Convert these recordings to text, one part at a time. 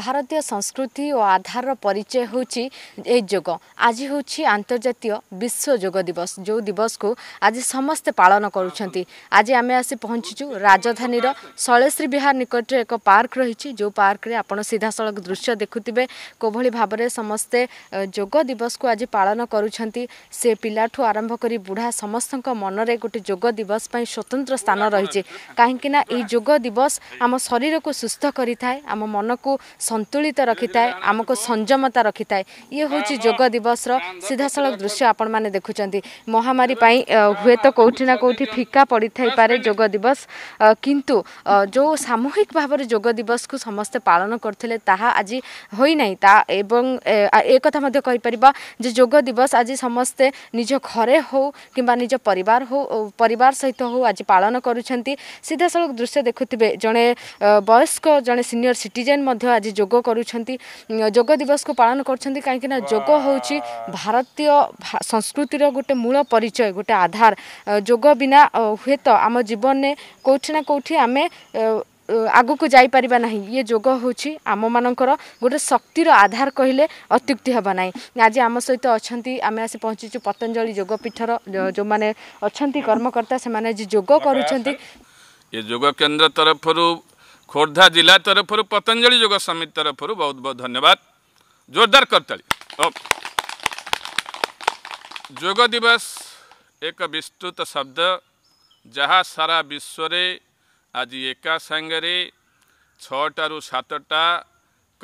ଭାରତୀୟ ସଂସ୍କୃତି ଓ ଆଧାରର ପରିଚୟ ହେଉଛି ଏହି ଯୋଗ ଆଜି ହେଉଛି ଆନ୍ତର୍ଜାତୀୟ ବିଶ୍ୱ ଯୋଗ ଦିବସ ଯେଉଁ ଦିବସକୁ ଆଜି ସମସ୍ତେ ପାଳନ କରୁଛନ୍ତି ଆଜି ଆମେ ଆସି ପହଞ୍ଚିଛୁ ରାଜଧାନୀର ଶୈଳଶ୍ରୀ ବିହାର ନିକଟରେ ଏକ ପାର୍କ ରହିଛି ଯେଉଁ ପାର୍କରେ ଆପଣ ସିଧାସଳଖ ଦୃଶ୍ୟ ଦେଖୁଥିବେ କେଉଁଭଳି ଭାବରେ ସମସ୍ତେ ଯୋଗ ଦିବସକୁ ଆଜି ପାଳନ କରୁଛନ୍ତି ସେ ପିଲାଠୁ ଆରମ୍ଭ କରି ବୁଢ଼ା ସମସ୍ତଙ୍କ ମନରେ ଗୋଟେ ଯୋଗ ଦିବସ ପାଇଁ ସ୍ୱତନ୍ତ୍ର ସ୍ଥାନ ରହିଛି କାହିଁକିନା ଏହି ଯୋଗ ଦିବସ ଆମ ଶରୀରକୁ ସୁସ୍ଥ କରିଥାଏ ଆମ ମନକୁ ସନ୍ତୁଳିତ ରଖିଥାଏ ଆମକୁ ସଂଯମତା ରଖିଥାଏ ଇଏ ହେଉଛି ଯୋଗ ଦିବସର ସିଧାସଳଖ ଦୃଶ୍ୟ ଆପଣମାନେ ଦେଖୁଛନ୍ତି ମହାମାରୀ ପାଇଁ ହୁଏତ କେଉଁଠି ନା କେଉଁଠି ଫିକା ପଡ଼ିଥାଇପାରେ ଯୋଗ ଦିବସ କିନ୍ତୁ ଯେଉଁ ସାମୂହିକ ଭାବରେ ଯୋଗ ଦିବସକୁ ସମସ୍ତେ ପାଳନ କରୁଥିଲେ ତାହା ଆଜି ହୋଇନାହିଁ ତା ଏବଂ ଏ କଥା ମଧ୍ୟ କହିପାରିବା ଯେ ଯୋଗ ଦିବସ ଆଜି ସମସ୍ତେ ନିଜ ଘରେ ହେଉ କିମ୍ବା ନିଜ ପରିବାର ହେଉ ପରିବାର ସହିତ ହେଉ ଆଜି ପାଳନ କରୁଛନ୍ତି ସିଧାସଳଖ ଦୃଶ୍ୟ ଦେଖୁଥିବେ ଜଣେ ବୟସ୍କ ଜଣେ ସିନିୟର ସିଟିଜେନ୍ ମଧ୍ୟ ଆଜି ଆଜି ଯୋଗ କରୁଛନ୍ତି ଯୋଗ ଦିବସକୁ ପାଳନ କରୁଛନ୍ତି କାହିଁକିନା ଯୋଗ ହେଉଛି ଭାରତୀୟ ସଂସ୍କୃତିର ଗୋଟେ ମୂଳ ପରିଚୟ ଗୋଟେ ଆଧାର ଯୋଗ ବିନା ହୁଏତ ଆମ ଜୀବନରେ କେଉଁଠି ନା କେଉଁଠି ଆମେ ଆଗକୁ ଯାଇପାରିବା ନାହିଁ ଇଏ ଯୋଗ ହେଉଛି ଆମମାନଙ୍କର ଗୋଟେ ଶକ୍ତିର ଆଧାର କହିଲେ ଅତ୍ୟୁକ୍ତି ହେବ ନାହିଁ ଆଜି ଆମ ସହିତ ଅଛନ୍ତି ଆମେ ଆସି ପହଞ୍ଚିଛୁ ପତଞ୍ଜଳି ଯୋଗପୀଠର ଯେଉଁମାନେ ଅଛନ୍ତି କର୍ମକର୍ତ୍ତା ସେମାନେ ଆଜି ଯୋଗ କରୁଛନ୍ତି ଏ ଯୋଗ କେନ୍ଦ୍ର ତରଫରୁ ଖୋର୍ଦ୍ଧା ଜିଲ୍ଲା ତରଫରୁ ପତଞ୍ଜଳି ଯୋଗ ସମିତି ତରଫରୁ ବହୁତ ବହୁତ ଧନ୍ୟବାଦ ଜୋରଦାର କରତାଳି ଯୋଗ ଦିବସ ଏକ ବିସ୍ତୃତ ଶବ୍ଦ ଯାହା ସାରା ବିଶ୍ୱରେ ଆଜି ଏକା ସାଙ୍ଗରେ ଛଅଟାରୁ ସାତଟା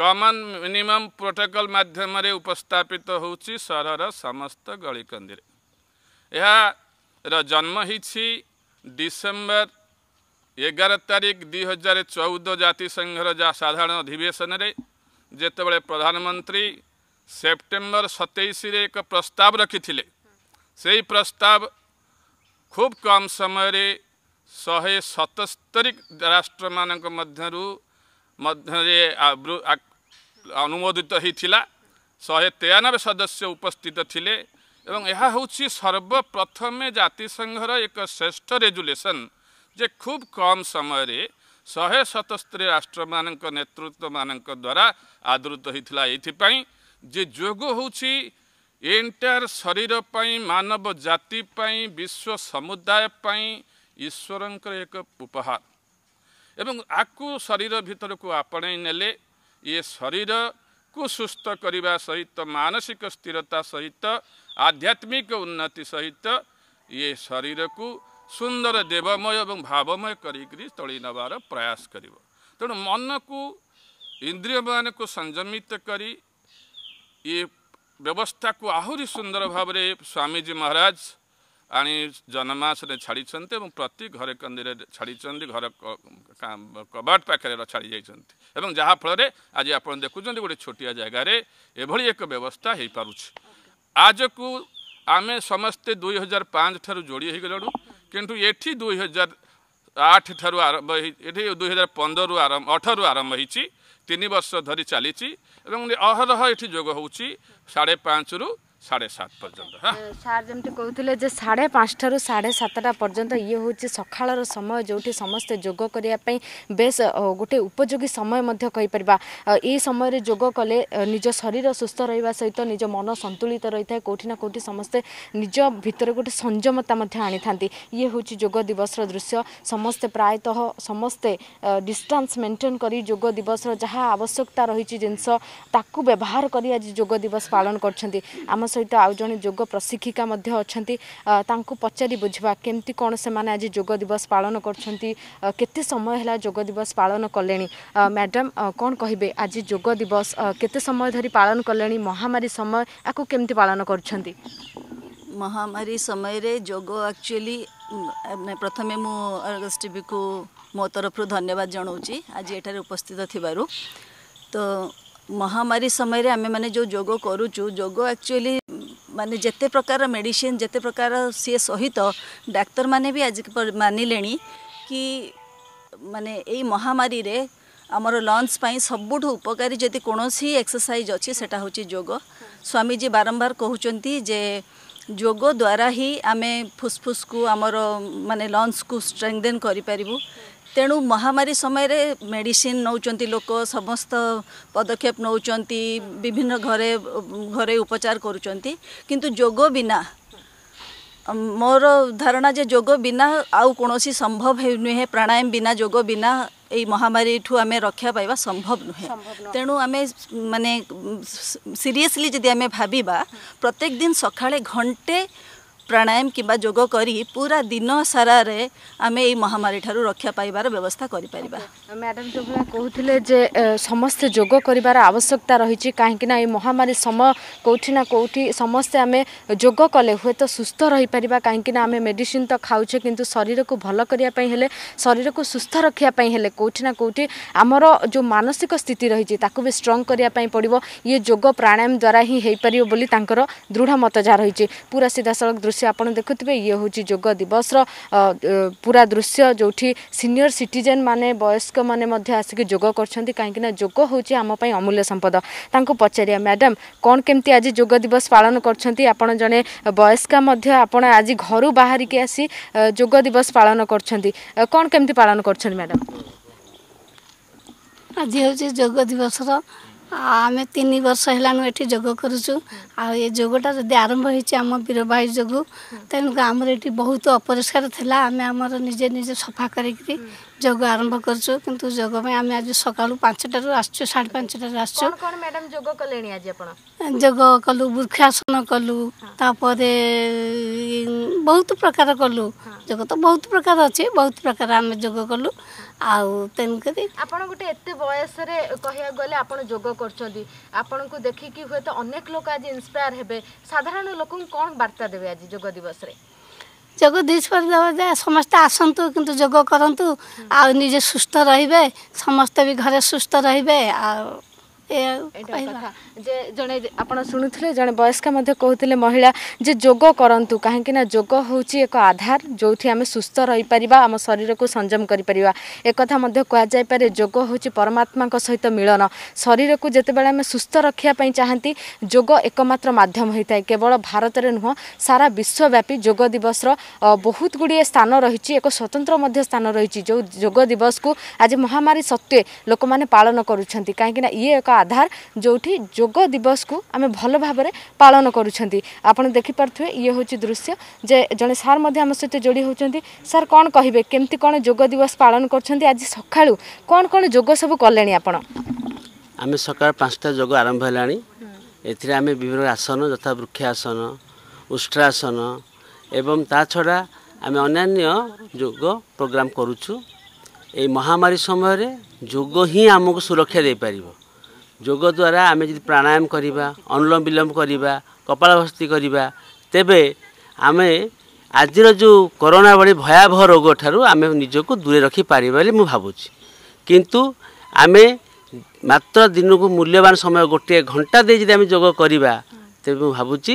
କମନ୍ ମିନିମମ୍ ପ୍ରୋଟୋକଲ୍ ମାଧ୍ୟମରେ ଉପସ୍ଥାପିତ ହେଉଛି ସହରର ସମସ୍ତ ଗଳିକନ୍ଦିରେ ଏହାର ଜନ୍ମ ହେଇଛି ଡିସେମ୍ବର ଏଗାର ତାରିଖ ଦୁଇ ହଜାର ଚଉଦ ଜାତିସଂଘର ଯା ସାଧାରଣ ଅଧିବେଶନରେ ଯେତେବେଳେ ପ୍ରଧାନମନ୍ତ୍ରୀ ସେପ୍ଟେମ୍ବର ସତେଇଶରେ ଏକ ପ୍ରସ୍ତାବ ରଖିଥିଲେ ସେହି ପ୍ରସ୍ତାବ ଖୁବ୍ କମ୍ ସମୟରେ ଶହେ ସତସ୍ତରୀ ରାଷ୍ଟ୍ରମାନଙ୍କ ମଧ୍ୟରୁ ମଧ୍ୟରେ ଅନୁମୋଦିତ ହୋଇଥିଲା ଶହେ ତେୟାନବେ ସଦସ୍ୟ ଉପସ୍ଥିତ ଥିଲେ ଏବଂ ଏହା ହେଉଛି ସର୍ବପ୍ରଥମେ ଜାତିସଂଘର ଏକ ଶ୍ରେଷ୍ଠ ରେଜୁଲେସନ୍ ଯେ ଖୁବ୍ କମ୍ ସମୟରେ ଶହେ ସତସ୍ତରୀ ରାଷ୍ଟ୍ରମାନଙ୍କ ନେତୃତ୍ୱମାନଙ୍କ ଦ୍ୱାରା ଆଦୃତ ହୋଇଥିଲା ଏଥିପାଇଁ ଯେ ଯୋଗ ହେଉଛି ଏଣ୍ଟାୟାର ଶରୀର ପାଇଁ ମାନବ ଜାତି ପାଇଁ ବିଶ୍ୱ ସମୁଦାୟ ପାଇଁ ଈଶ୍ୱରଙ୍କର ଏକ ଉପହାର ଏବଂ ଆକୁ ଶରୀର ଭିତରକୁ ଆପଣାଇ ନେଲେ ଇଏ ଶରୀରକୁ ସୁସ୍ଥ କରିବା ସହିତ ମାନସିକ ସ୍ଥିରତା ସହିତ ଆଧ୍ୟାତ୍ମିକ ଉନ୍ନତି ସହିତ ଇଏ ଶରୀରକୁ ସୁନ୍ଦର ଦେବମୟ ଏବଂ ଭାବମୟ କରିକିରି ତଳି ନେବାର ପ୍ରୟାସ କରିବ ତେଣୁ ମନକୁ ଇନ୍ଦ୍ରିୟମାନଙ୍କୁ ସଂଯମିତ କରି ଏ ବ୍ୟବସ୍ଥାକୁ ଆହୁରି ସୁନ୍ଦର ଭାବରେ ସ୍ୱାମୀଜୀ ମହାରାଜ ଆଣି ଜନମାସରେ ଛାଡ଼ିଛନ୍ତି ଏବଂ ପ୍ରତି ଘରେ କନ୍ଦିରେ ଛାଡ଼ିଛନ୍ତି ଘର କବାଟ ପାଖରେ ଛାଡ଼ି ଯାଇଛନ୍ତି ଏବଂ ଯାହାଫଳରେ ଆଜି ଆପଣ ଦେଖୁଛନ୍ତି ଗୋଟେ ଛୋଟିଆ ଜାଗାରେ ଏଭଳି ଏକ ବ୍ୟବସ୍ଥା ହୋଇପାରୁଛି ଆଜକୁ ଆମେ ସମସ୍ତେ ଦୁଇ ହଜାର ପାଞ୍ଚ ଠାରୁ ଯୋଡ଼ି ହୋଇଗଲୁଣୁ କିନ୍ତୁ ଏଠି ଦୁଇ ହଜାର ଆଠ ଠାରୁ ଆରମ୍ଭ ଏଠି ଦୁଇ ହଜାର ପନ୍ଦରରୁ ଆରମ୍ଭ ଅଠରରୁ ଆରମ୍ଭ ହୋଇଛି ତିନି ବର୍ଷ ଧରି ଚାଲିଛି ଏବଂ ଅହରହ ଏଠି ଯୋଗ ହେଉଛି ସାଢ଼େ ପାଞ୍ଚରୁ ସାଢ଼େ ସାତ ପର୍ଯ୍ୟନ୍ତ ସାର୍ ଯେମିତି କହୁଥିଲେ ଯେ ସାଢ଼େ ପାଞ୍ଚଟାରୁ ସାଢ଼େ ସାତଟା ପର୍ଯ୍ୟନ୍ତ ଇଏ ହେଉଛି ସକାଳର ସମୟ ଯେଉଁଠି ସମସ୍ତେ ଯୋଗ କରିବା ପାଇଁ ବେଶ ଗୋଟେ ଉପଯୋଗୀ ସମୟ ମଧ୍ୟ କହିପାରିବା ଏଇ ସମୟରେ ଯୋଗ କଲେ ନିଜ ଶରୀର ସୁସ୍ଥ ରହିବା ସହିତ ନିଜ ମନ ସନ୍ତୁଳିତ ରହିଥାଏ କେଉଁଠି ନା କେଉଁଠି ସମସ୍ତେ ନିଜ ଭିତରେ ଗୋଟେ ସଂଯମତା ମଧ୍ୟ ଆଣିଥାନ୍ତି ଇଏ ହେଉଛି ଯୋଗ ଦିବସର ଦୃଶ୍ୟ ସମସ୍ତେ ପ୍ରାୟତଃ ସମସ୍ତେ ଡିଷ୍ଟାନ୍ସ ମେଣ୍ଟେନ୍ କରି ଯୋଗ ଦିବସର ଯାହା ଆବଶ୍ୟକତା ରହିଛି ଜିନିଷ ତାକୁ ବ୍ୟବହାର କରି ଆଜି ଯୋଗ ଦିବସ ପାଳନ କରୁଛନ୍ତି ଆମ ସହିତ ଆଉ ଜଣେ ଯୋଗ ପ୍ରଶିକ୍ଷିକା ମଧ୍ୟ ଅଛନ୍ତି ତାଙ୍କୁ ପଚାରି ବୁଝିବା କେମିତି କ'ଣ ସେମାନେ ଆଜି ଯୋଗ ଦିବସ ପାଳନ କରୁଛନ୍ତି କେତେ ସମୟ ହେଲା ଯୋଗ ଦିବସ ପାଳନ କଲେଣି ମ୍ୟାଡ଼ାମ୍ କ'ଣ କହିବେ ଆଜି ଯୋଗ ଦିବସ କେତେ ସମୟ ଧରି ପାଳନ କଲେଣି ମହାମାରୀ ସମୟ ୟାକୁ କେମିତି ପାଳନ କରୁଛନ୍ତି ମହାମାରୀ ସମୟରେ ଯୋଗ ଆକ୍ଚୁଆଲି ପ୍ରଥମେ ମୁଁ ଅର୍ଗସ୍ ଟିଭିକୁ ମୋ ତରଫରୁ ଧନ୍ୟବାଦ ଜଣାଉଛି ଆଜି ଏଠାରେ ଉପସ୍ଥିତ ଥିବାରୁ ତ ମହାମାରୀ ସମୟରେ ଆମେମାନେ ଯେଉଁ ଯୋଗ କରୁଛୁ ଯୋଗ ଆକ୍ଚୁଆଲି ମାନେ ଯେତେ ପ୍ରକାର ମେଡ଼ିସିନ୍ ଯେତେ ପ୍ରକାର ସିଏ ସହିତ ଡାକ୍ତରମାନେ ବି ଆଜି ମାନିଲେଣି କି ମାନେ ଏଇ ମହାମାରୀରେ ଆମର ଲଞ୍ଚ ପାଇଁ ସବୁଠୁ ଉପକାରୀ ଯଦି କୌଣସି ଏକ୍ସରସାଇଜ୍ ଅଛି ସେଟା ହେଉଛି ଯୋଗ ସ୍ୱାମୀଜୀ ବାରମ୍ବାର କହୁଛନ୍ତି ଯେ ଯୋଗ ଦ୍ୱାରା ହିଁ ଆମେ ଫୁସ୍ଫୁସ୍କୁ ଆମର ମାନେ ଲଞ୍ଚକୁ ଷ୍ଟ୍ରେଙ୍ଗଦେନ୍ କରିପାରିବୁ ତେଣୁ ମହାମାରୀ ସମୟରେ ମେଡ଼ିସିନ ନେଉଛନ୍ତି ଲୋକ ସମସ୍ତ ପଦକ୍ଷେପ ନେଉଛନ୍ତି ବିଭିନ୍ନ ଘରେ ଘରେ ଉପଚାର କରୁଛନ୍ତି କିନ୍ତୁ ଯୋଗ ବିନା ମୋର ଧାରଣା ଯେ ଯୋଗ ବିନା ଆଉ କୌଣସି ସମ୍ଭବ ହେଉ ନୁହେଁ ପ୍ରାଣାୟାମ ବିନା ଯୋଗ ବିନା ଏଇ ମହାମାରୀଠୁ ଆମେ ରକ୍ଷା ପାଇବା ସମ୍ଭବ ନୁହେଁ ତେଣୁ ଆମେ ମାନେ ସିରିୟସଲି ଯଦି ଆମେ ଭାବିବା ପ୍ରତ୍ୟେକ ଦିନ ସକାଳେ ଘଣ୍ଟେ ପ୍ରାଣାୟାମ କିମ୍ବା ଯୋଗ କରି ପୁରା ଦିନ ସାରାରେ ଆମେ ଏଇ ମହାମାରୀ ଠାରୁ ରକ୍ଷା ପାଇବାର ବ୍ୟବସ୍ଥା କରିପାରିବା ମ୍ୟାଡ଼ାମ ଯେଉଁଭଳିଆ କହୁଥିଲେ ଯେ ସମସ୍ତେ ଯୋଗ କରିବାର ଆବଶ୍ୟକତା ରହିଛି କାହିଁକି ନା ଏଇ ମହାମାରୀ ସମୟ କେଉଁଠି ନା କେଉଁଠି ସମସ୍ତେ ଆମେ ଯୋଗ କଲେ ହୁଏତ ସୁସ୍ଥ ରହିପାରିବା କାହିଁକି ନା ଆମେ ମେଡ଼ିସିନ ତ ଖାଉଛେ କିନ୍ତୁ ଶରୀରକୁ ଭଲ କରିବା ପାଇଁ ହେଲେ ଶରୀରକୁ ସୁସ୍ଥ ରଖିବା ପାଇଁ ହେଲେ କେଉଁଠି ନା କେଉଁଠି ଆମର ଯେଉଁ ମାନସିକ ସ୍ଥିତି ରହିଛି ତାକୁ ବି ଷ୍ଟ୍ରଙ୍ଗ କରିବା ପାଇଁ ପଡ଼ିବ ଇଏ ଯୋଗ ପ୍ରାଣାୟାମ ଦ୍ୱାରା ହିଁ ହେଇପାରିବ ବୋଲି ତାଙ୍କର ଦୃଢ଼ ମତ ଯାହା ରହିଛି ପୁରା ସିଧାସଳଖ ଦୃଶ୍ୟ ଦୃଶ୍ୟ ଆପଣ ଦେଖୁଥିବେ ଇଏ ହେଉଛି ଯୋଗ ଦିବସର ପୁରା ଦୃଶ୍ୟ ଯେଉଁଠି ସିନିୟର ସିଟିଜେନ୍ ମାନେ ବୟସ୍କମାନେ ମଧ୍ୟ ଆସିକି ଯୋଗ କରୁଛନ୍ତି କାହିଁକିନା ଯୋଗ ହେଉଛି ଆମ ପାଇଁ ଅମୂଲ୍ୟ ସମ୍ପଦ ତାଙ୍କୁ ପଚାରିବା ମ୍ୟାଡ଼ାମ୍ କ'ଣ କେମିତି ଆଜି ଯୋଗ ଦିବସ ପାଳନ କରୁଛନ୍ତି ଆପଣ ଜଣେ ବୟସ୍କା ମଧ୍ୟ ଆପଣ ଆଜି ଘରୁ ବାହାରିକି ଆସି ଯୋଗ ଦିବସ ପାଳନ କରୁଛନ୍ତି କ'ଣ କେମିତି ପାଳନ କରୁଛନ୍ତି ମ୍ୟାଡ଼ାମ୍ ଆଜି ହେଉଛି ଯୋଗ ଦିବସର ଆମେ ତିନି ବର୍ଷ ହେଲାଣି ଏଠି ଯୋଗ କରୁଛୁ ଆଉ ଏ ଯୋଗଟା ଯଦି ଆରମ୍ଭ ହେଇଛି ଆମ ବୀରବାଇ ଯୋଗୁଁ ତେଣୁକୁ ଆମର ଏଠି ବହୁତ ଅପରିଷ୍କାର ଥିଲା ଆମେ ଆମର ନିଜେ ନିଜେ ସଫା କରିକିରି ଯୋଗ ଆରମ୍ଭ କରୁଛୁ କିନ୍ତୁ ଯୋଗ ପାଇଁ ଆମେ ଆଜି ସକାଳୁ ପାଞ୍ଚଟାରୁ ଆସୁଛୁ ସାଢ଼େ ପାଞ୍ଚଟାରୁ ଆସୁଛୁ ମ୍ୟାଡ଼ାମ୍ ଯୋଗ କଲେଣି ଆଜି ଆପଣ ଯୋଗ କଲୁ ବୃକ୍ଷାସନ କଲୁ ତାପରେ ବହୁତ ପ୍ରକାର କଲୁ ଯୋଗ ତ ବହୁତ ପ୍ରକାର ଅଛି ବହୁତ ପ୍ରକାର ଆମେ ଯୋଗ କଲୁ ଆଉ ତେଣୁକରି ଆପଣ ଗୋଟେ ଏତେ ବୟସରେ କହିବାକୁ ଗଲେ ଆପଣ ଯୋଗ କରୁଛନ୍ତି ଆପଣଙ୍କୁ ଦେଖିକି ହୁଏତ ଅନେକ ଲୋକ ଆଜି ଇନ୍ସପାୟାର ହେବେ ସାଧାରଣ ଲୋକଙ୍କୁ କ'ଣ ବାର୍ତ୍ତା ଦେବେ ଆଜି ଯୋଗ ଦିବସରେ ଯୋଗ ଦିବସରେ ଦେବା ଯେ ସମସ୍ତେ ଆସନ୍ତୁ କିନ୍ତୁ ଯୋଗ କରନ୍ତୁ ଆଉ ନିଜେ ସୁସ୍ଥ ରହିବେ ସମସ୍ତେ ବି ଘରେ ସୁସ୍ଥ ରହିବେ ଆଉ ଯେ ଜଣେ ଆପଣ ଶୁଣୁଥିଲେ ଜଣେ ବୟସ୍କା ମଧ୍ୟ କହୁଥିଲେ ମହିଳା ଯେ ଯୋଗ କରନ୍ତୁ କାହିଁକି ନା ଯୋଗ ହେଉଛି ଏକ ଆଧାର ଯେଉଁଠି ଆମେ ସୁସ୍ଥ ରହିପାରିବା ଆମ ଶରୀରକୁ ସଂଯମ କରିପାରିବା ଏକଥା ମଧ୍ୟ କୁହାଯାଇପାରେ ଯୋଗ ହେଉଛି ପରମାତ୍ମାଙ୍କ ସହିତ ମିଳନ ଶରୀରକୁ ଯେତେବେଳେ ଆମେ ସୁସ୍ଥ ରଖିବା ପାଇଁ ଚାହାନ୍ତି ଯୋଗ ଏକମାତ୍ର ମାଧ୍ୟମ ହୋଇଥାଏ କେବଳ ଭାରତରେ ନୁହଁ ସାରା ବିଶ୍ୱବ୍ୟାପୀ ଯୋଗ ଦିବସର ବହୁତ ଗୁଡ଼ିଏ ସ୍ଥାନ ରହିଛି ଏକ ସ୍ୱତନ୍ତ୍ର ମଧ୍ୟ ସ୍ଥାନ ରହିଛି ଯେଉଁ ଯୋଗ ଦିବସକୁ ଆଜି ମହାମାରୀ ସତ୍ତ୍ୱେ ଲୋକମାନେ ପାଳନ କରୁଛନ୍ତି କାହିଁକିନା ଇଏ ଏକ আধার ଯେଉଁଠି ଯୋଗ ଦିବସକୁ ଆମେ ଭଲ ଭାବରେ ପାଳନ କରୁଛନ୍ତି ଆପଣ ଦେଖିପାରୁଥିବେ ଇଏ ହେଉଛି ଦୃଶ୍ୟ ଯେ ଜଣେ ସାର୍ ମଧ୍ୟ ଆମ ସହିତ ଯୋଡ଼ି ହେଉଛନ୍ତି ସାର୍ କ'ଣ କହିବେ କେମିତି କ'ଣ ଯୋଗ ଦିବସ ପାଳନ କରୁଛନ୍ତି ଆଜି ସକାଳୁ କ'ଣ କ'ଣ ଯୋଗ ସବୁ କଲେଣି ଆପଣ ଆମେ ସକାଳ ପାଞ୍ଚଟା ଯୋଗ ଆରମ୍ଭ ହେଲାଣି ଏଥିରେ ଆମେ ବିଭିନ୍ନ ଆସନ ଯଥା ବୃକ୍ଷାସନ ଉଷ୍ଟ୍ରାସନ ଏବଂ ତା ଛଡ଼ା ଆମେ ଅନ୍ୟାନ୍ୟ ଯୋଗ ପ୍ରୋଗ୍ରାମ୍ କରୁଛୁ এই মহামারী সময়ের যোগ হি আমাকে সুরক্ষা দিয়ে পারিব যোগ দ্বারা আমি যদি প্রাণায়াম করা অনুলোম বিলোম করা কপালভস্তি করা তেবে আমি আজির যে করোনা ভি ভয়াবহ রোগ ঠারু আমি নিজকে দূরে রখিপারি বলে মু ভাবুছি কিন্তু আমি মাত্র দিনকু মূল্যবান সময় গোটিয়ে ঘণ্টা দিয়ে যদি আমি যোগ করা তেবে মু ভাবুছি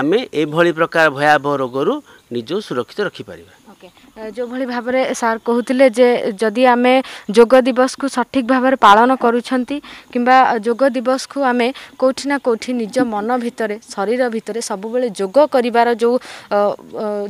আমি এইভাবে প্রকার ভয়াবহ রোগর নিজকে সুরক্ষিত রখিপারিবা ଓକେ ଯେଉଁଭଳି ଭାବରେ ସାର୍ କହୁଥିଲେ ଯେ ଯଦି ଆମେ ଯୋଗ ଦିବସକୁ ସଠିକ୍ ଭାବରେ ପାଳନ କରୁଛନ୍ତି କିମ୍ବା ଯୋଗ ଦିବସକୁ ଆମେ କେଉଁଠି ନା କେଉଁଠି ନିଜ ମନ ଭିତରେ ଶରୀର ଭିତରେ ସବୁବେଳେ ଯୋଗ କରିବାର ଯେଉଁ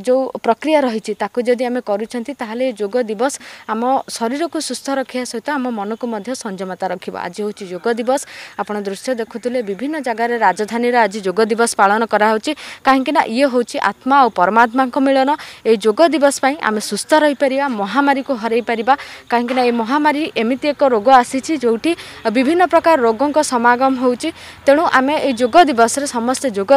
ଯେଉଁ ପ୍ରକ୍ରିୟା ରହିଛି ତାକୁ ଯଦି ଆମେ କରୁଛନ୍ତି ତାହେଲେ ଯୋଗ ଦିବସ ଆମ ଶରୀରକୁ ସୁସ୍ଥ ରଖିବା ସହିତ ଆମ ମନକୁ ମଧ୍ୟ ସଂଯମତା ରଖିବ ଆଜି ହେଉଛି ଯୋଗ ଦିବସ ଆପଣ ଦୃଶ୍ୟ ଦେଖୁଥିଲେ ବିଭିନ୍ନ ଜାଗାରେ ରାଜଧାନୀରେ ଆଜି ଯୋଗ ଦିବସ ପାଳନ କରାହେଉଛି କାହିଁକିନା ଇଏ ହେଉଛି ଆତ୍ମା ଆଉ ପରମାତ୍ମାଙ୍କ ମିଳନ ଏଇ ଯୋଗ ଦିବସ ପାଇଁ ଆମେ ସୁସ୍ଥ ରହିପାରିବା ମହାମାରୀକୁ ହରାଇ ପାରିବା କାହିଁକିନା ଏ ମହାମାରୀ ଏମିତି ଏକ ରୋଗ ଆସିଛି ଯେଉଁଠି ବିଭିନ୍ନ ପ୍ରକାର ରୋଗଙ୍କ ସମାଗମ ହେଉଛି ତେଣୁ ଆମେ ଏଇ ଯୋଗ ଦିବସରେ ସମସ୍ତେ ଯୋଗ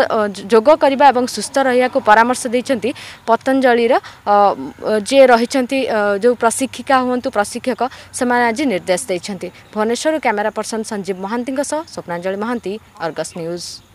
ଯୋଗ କରିବା ଏବଂ ସୁସ୍ଥ ରହିବାକୁ ପରାମର୍ଶ ଦେଇଛନ୍ତି ପତଞ୍ଜଳିର ଯିଏ ରହିଛନ୍ତି ଯେଉଁ ପ୍ରଶିକ୍ଷିକା ହୁଅନ୍ତୁ ପ୍ରଶିକ୍ଷକ ସେମାନେ ଆଜି ନିର୍ଦ୍ଦେଶ ଦେଇଛନ୍ତି ଭୁବନେଶ୍ୱରରୁ କ୍ୟାମେରା ପର୍ସନ ସଞ୍ଜୀବ ମହାନ୍ତିଙ୍କ ସହ ସ୍ୱପ୍ନାଞ୍ଜଳି ମହାନ୍ତି ଅର୍ଗସ୍ ନ୍ୟୁଜ୍